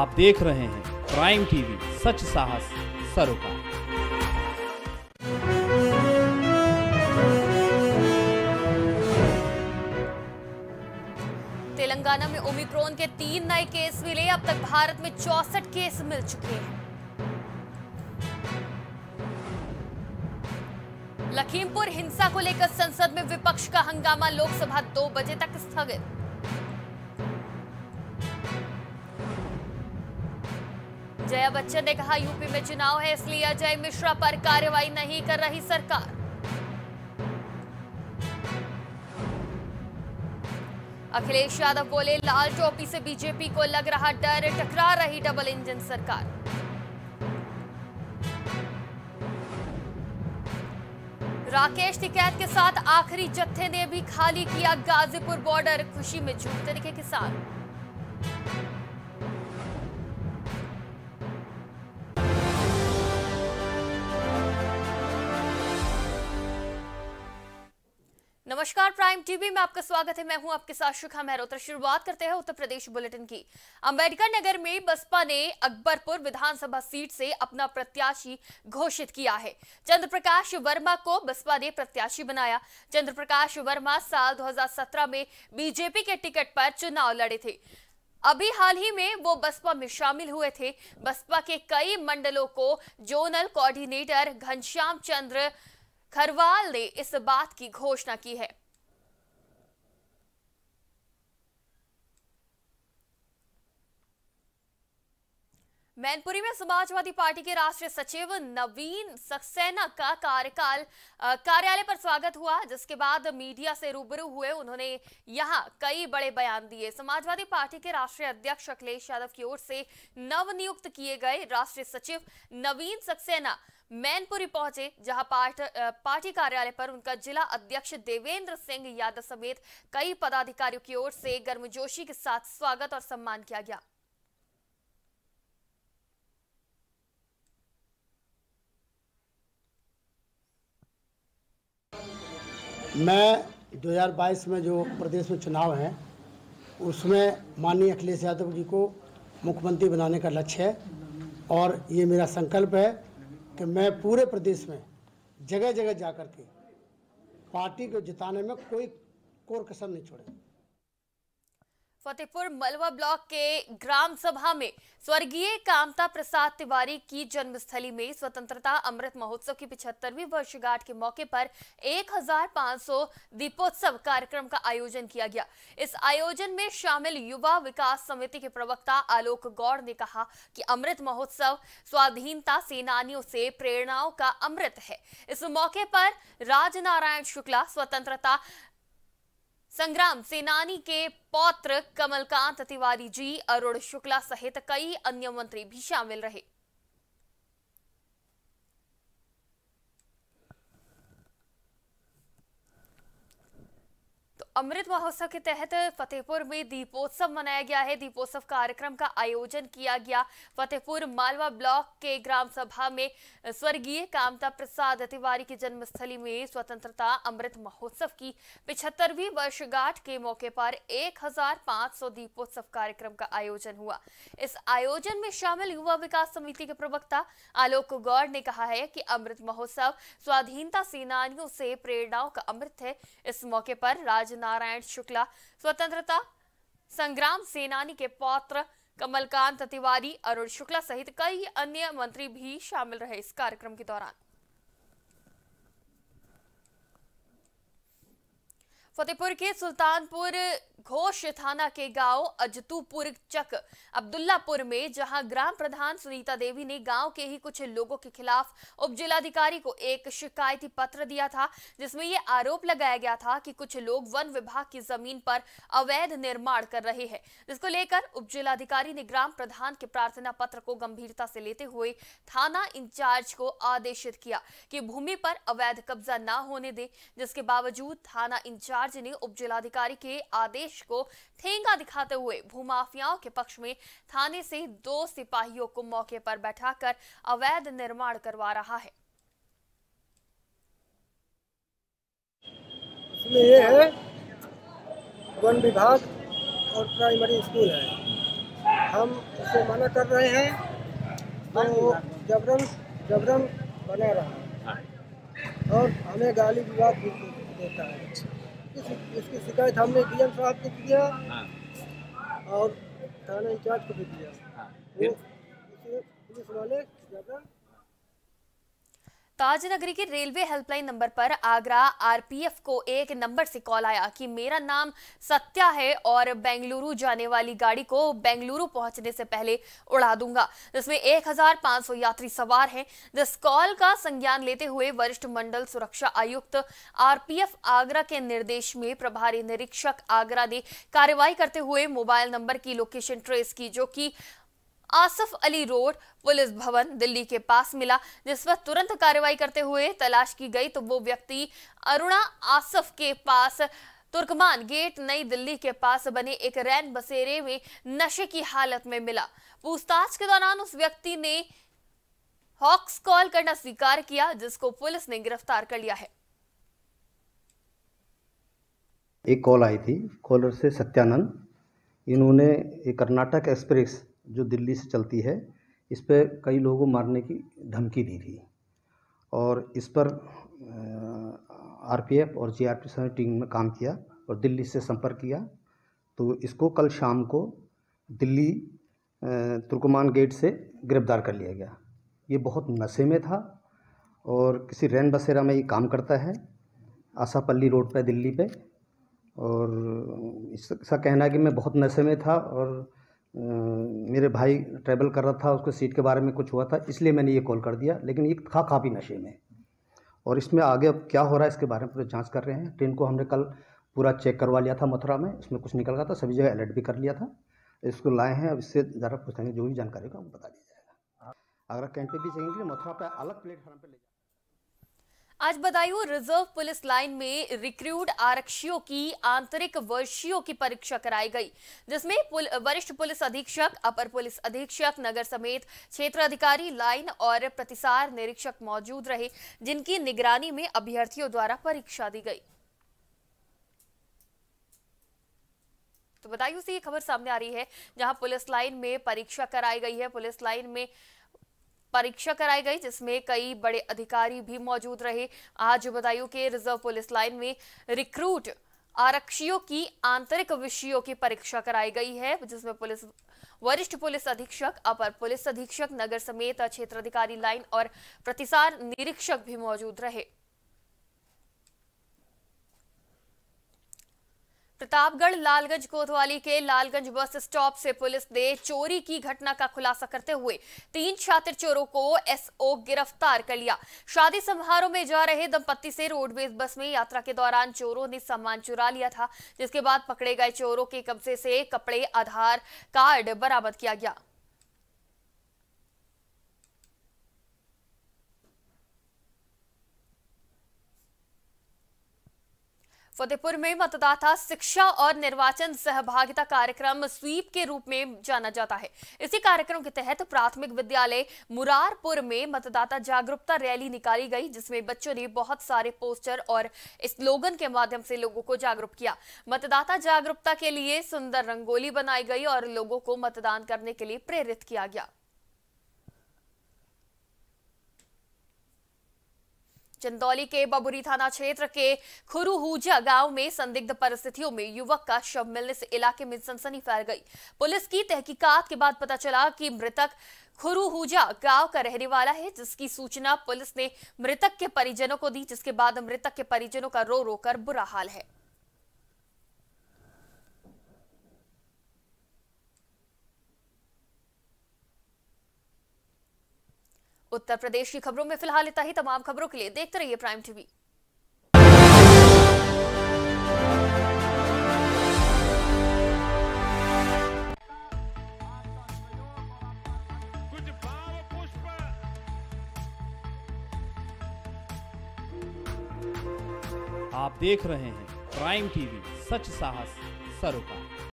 आप देख रहे हैं प्राइम टीवी सच साहस सरोकार तेलंगाना में ओमिक्रॉन के तीन नए केस मिले अब तक भारत में चौसठ केस मिल चुके हैं लखीमपुर हिंसा को लेकर संसद में विपक्ष का हंगामा लोकसभा दो बजे तक स्थगित जया बच्चन ने कहा यूपी में चुनाव है इसलिए अजय मिश्रा पर कार्रवाई नहीं कर रही सरकार अखिलेश यादव बोले लाल टोपी से बीजेपी को लग रहा डर टकरा रही डबल इंजन सरकार राकेश टिकैत के साथ आखिरी जत्थे ने भी खाली किया गाजीपुर बॉर्डर खुशी में तरीके दिखे किसान नमस्कार प्राइम टीवी में आपका स्वागत है मैं हूं आपके साथ शिखा मेहरोत्रा तो शुरुआत करते हैं उत्तर प्रदेश बुलेटिन की अंबेडकर नगर में बसपा ने अकबरपुर विधानसभा सीट से अपना प्रत्याशी घोषित किया है चंद्रप्रकाश वर्मा को बसपा ने प्रत्याशी बनाया चंद्रप्रकाश वर्मा साल 2017 में बीजेपी के टिकट पर चुनाव लड़े थे अभी हाल ही में वो बसपा में शामिल हुए थे बसपा के कई मंडलों को जोनल कोऑर्डिनेटर घनश्याम चंद्र खरवाल ने इस बात की घोषणा की है मैनपुरी में समाजवादी पार्टी के राष्ट्रीय सचिव नवीन सक्सेना का कार्यकाल कार्यालय पर स्वागत हुआ जिसके बाद मीडिया से रूबरू हुए उन्होंने यहां कई बड़े बयान दिए समाजवादी पार्टी के राष्ट्रीय अध्यक्ष अखिलेश यादव की ओर से नवनियुक्त किए गए राष्ट्रीय सचिव नवीन सक्सेना मैनपुरी पहुंचे जहां पार्ट, पार्टी कार्यालय पर उनका जिला अध्यक्ष देवेंद्र सिंह यादव समेत कई पदाधिकारियों की ओर से गर्मजोशी के साथ स्वागत और सम्मान किया गया मैं 2022 में जो प्रदेश में चुनाव हैं उसमें माननीय अखिलेश यादव जी को मुख्यमंत्री बनाने का लक्ष्य है और ये मेरा संकल्प है कि मैं पूरे प्रदेश में जगह जगह जाकर के पार्टी को जिताने में कोई कोर कसर नहीं छोड़े फतेहपुर मलवा ब्लॉक के ग्राम सभा में स्वर्गीय कामता प्रसाद तिवारी की जन्मस्थली में स्वतंत्रता अमृत महोत्सव की पिछहत्तरवी वर्षगांठ के मौके पर 1500 दीपोत्सव कार्यक्रम का आयोजन किया गया इस आयोजन में शामिल युवा विकास समिति के प्रवक्ता आलोक गौड़ ने कहा कि अमृत महोत्सव स्वाधीनता सेनानियों से प्रेरणाओं का अमृत है इस मौके पर राजनारायण शुक्ला स्वतंत्रता संग्राम सेनानी के पौत्र कमलकांत तिवारी जी अरुण शुक्ला सहित कई अन्य मंत्री भी शामिल रहे अमृत महोत्सव के तहत फतेहपुर में दीपोत्सव मनाया गया है दीपोत्सव कार्यक्रम का आयोजन किया गया फतेहपुर मालवा ब्लॉक के ग्राम सभा में स्वर्गीय कामता प्रसाद तिवारी की जन्मस्थली में स्वतंत्रता अमृत महोत्सव की पिछहत्तरवीं वर्षगांठ के मौके पर 1500 दीपोत्सव कार्यक्रम का आयोजन हुआ इस आयोजन में शामिल युवा विकास समिति के प्रवक्ता आलोक गौड़ ने कहा है कि अमृत महोत्सव स्वाधीनता सेनानियों से प्रेरणाओं का अमृत है इस मौके पर राजनाथ नारायण शुक्ला स्वतंत्रता संग्राम सेनानी के पौत्र कमलकांत तिवारी अरुण शुक्ला सहित कई अन्य मंत्री भी शामिल रहे इस कार्यक्रम के दौरान फतेहपुर के सुल्तानपुर घोष थाना के गांव अजतूपुर चक अब्दुल्लापुर में जहां ग्राम प्रधान सुनीता देवी ने गांव के ही कुछ लोगों के खिलाफ उप जिलाधिकारी को एक शिकायती पत्र दिया था जिसमें ये आरोप लगाया गया था कि कुछ लोग वन विभाग की जमीन पर अवैध निर्माण कर रहे हैं जिसको लेकर उप जिलाधिकारी ने ग्राम प्रधान के प्रार्थना पत्र को गंभीरता से लेते हुए थाना इंचार्ज को आदेशित किया कि भूमि पर अवैध कब्जा न होने दे जिसके बावजूद थाना इंचार्ज इंचार्ज ने उप जिलाधिकारी के आदेश को ठेंगा दिखाते हुए भूमाफियाओं के पक्ष में थाने से दो सिपाहियों को मौके पर बैठाकर अवैध निर्माण करवा रहा है इसमें ये है वन विभाग और प्राइमरी स्कूल है हम इसे मना कर रहे हैं तो वो जबरन जबरन बना रहा है और हमें गाली विवाद भी देता है इसकी शिकायत हमने डीएम साहब को किया हाँ। और थाना इंचार्ज को भी दिया हाँ। पुलिस वाले ज़्यादा ताजनगरी के रेलवे हेल्पलाइन नंबर पर आगरा आरपीएफ को एक नंबर से कॉल आया कि मेरा नाम सत्या है और बेंगलुरु जाने वाली गाड़ी को बेंगलुरु पहुंचने से पहले उड़ा दूंगा जिसमें 1500 यात्री सवार हैं जिस कॉल का संज्ञान लेते हुए वरिष्ठ मंडल सुरक्षा आयुक्त आरपीएफ आगरा के निर्देश में प्रभारी निरीक्षक आगरा ने कार्यवाही करते हुए मोबाइल नंबर की लोकेशन ट्रेस की जो की आसफ अली रोड पुलिस भवन दिल्ली के पास मिला जिस पर तुरंत कार्रवाई करते हुए तलाश की गई तो वो व्यक्ति अरुणा आसफ के पास तुर्कमान गेट नई दिल्ली के पास बने एक रैन बसेरे में नशे की हालत में मिला पूछताछ के दौरान उस व्यक्ति ने हॉक्स कॉल करना स्वीकार किया जिसको पुलिस ने गिरफ्तार कर लिया है एक कॉल आई थी कॉलर से सत्यानंद इन्होंने एक कर्नाटक एक्सप्रेस जो दिल्ली से चलती है इस पर कई लोगों को मारने की धमकी दी थी और इस पर आरपीएफ और जीआरपी सभी टीम ने काम किया और दिल्ली से संपर्क किया तो इसको कल शाम को दिल्ली तुर्कमान गेट से गिरफ़्तार कर लिया गया ये बहुत नशे में था और किसी रैन बसेरा में ये काम करता है आशापल्ली रोड पर दिल्ली पे और इसका कहना है कि मैं बहुत नशे में था और मेरे भाई ट्रैवल कर रहा था उसको सीट के बारे में कुछ हुआ था इसलिए मैंने ये कॉल कर दिया लेकिन ये खा खा भी नशे में और इसमें आगे अब क्या हो रहा है इसके बारे में पूरा तो जांच कर रहे हैं ट्रेन को हमने कल पूरा चेक करवा लिया था मथुरा में इसमें कुछ निकल गया था सभी जगह अलर्ट भी कर लिया था इसको लाए हैं अब इससे ज़्यादा पूछेंगे जो भी जानकारी होगा वो बता दिया जाएगा आगरा कैंट पर भी जाएंगे मथुरा पर अलग प्लेटफॉर्म पर ले आज बदायूं रिजर्व पुलिस लाइन में रिक्रूट आरक्षियों की आंतरिक वर्षियों की परीक्षा कराई गई जिसमें पुल, वरिष्ठ पुलिस अधीक्षक अपर पुलिस अधीक्षक नगर समेत क्षेत्र अधिकारी लाइन और प्रतिसार निरीक्षक मौजूद रहे जिनकी निगरानी में अभ्यर्थियों द्वारा परीक्षा दी गई तो बदायूं से ये खबर सामने आ रही है जहां पुलिस लाइन में परीक्षा कराई गई है पुलिस लाइन में परीक्षा कराई गई जिसमें कई बड़े अधिकारी भी मौजूद रहे आज बदायूं के रिजर्व पुलिस लाइन में रिक्रूट आरक्षियों की आंतरिक विषयों की परीक्षा कराई गई है जिसमें पुलिस वरिष्ठ पुलिस अधीक्षक अपर पुलिस अधीक्षक नगर समेत क्षेत्र अधिकारी लाइन और प्रतिसार निरीक्षक भी मौजूद रहे प्रतापगढ़ लालगंज कोतवाली के लालगंज बस स्टॉप से पुलिस ने चोरी की घटना का खुलासा करते हुए तीन छात्र चोरों को एसओ गिरफ्तार कर लिया शादी समारोह में जा रहे दंपत्ति से रोडवेज बस में यात्रा के दौरान चोरों ने सामान चुरा लिया था जिसके बाद पकड़े गए चोरों के कब्जे से कपड़े आधार कार्ड बरामद किया गया फतेहपुर में मतदाता शिक्षा और निर्वाचन सहभागिता कार्यक्रम स्वीप के रूप में जाना जाता है इसी कार्यक्रम के तहत प्राथमिक विद्यालय मुरारपुर में मतदाता जागरूकता रैली निकाली गई जिसमें बच्चों ने बहुत सारे पोस्टर और स्लोगन के माध्यम से लोगों को जागरूक किया मतदाता जागरूकता के लिए सुंदर रंगोली बनाई गई और लोगों को मतदान करने के लिए प्रेरित किया गया चंदौली के बबुरी थाना क्षेत्र के खुरुहूजा गांव में संदिग्ध परिस्थितियों में युवक का शव मिलने से इलाके में सनसनी फैल गई पुलिस की तहकीकात के बाद पता चला कि मृतक खुरुहूजा गांव का रहने वाला है जिसकी सूचना पुलिस ने मृतक के परिजनों को दी जिसके बाद मृतक के परिजनों का रो रो कर बुरा हाल है उत्तर प्रदेश की खबरों में फिलहाल इतना ही तमाम खबरों के लिए देखते रहिए प्राइम टीवी आप देख रहे हैं प्राइम टीवी सच साहस सरोकार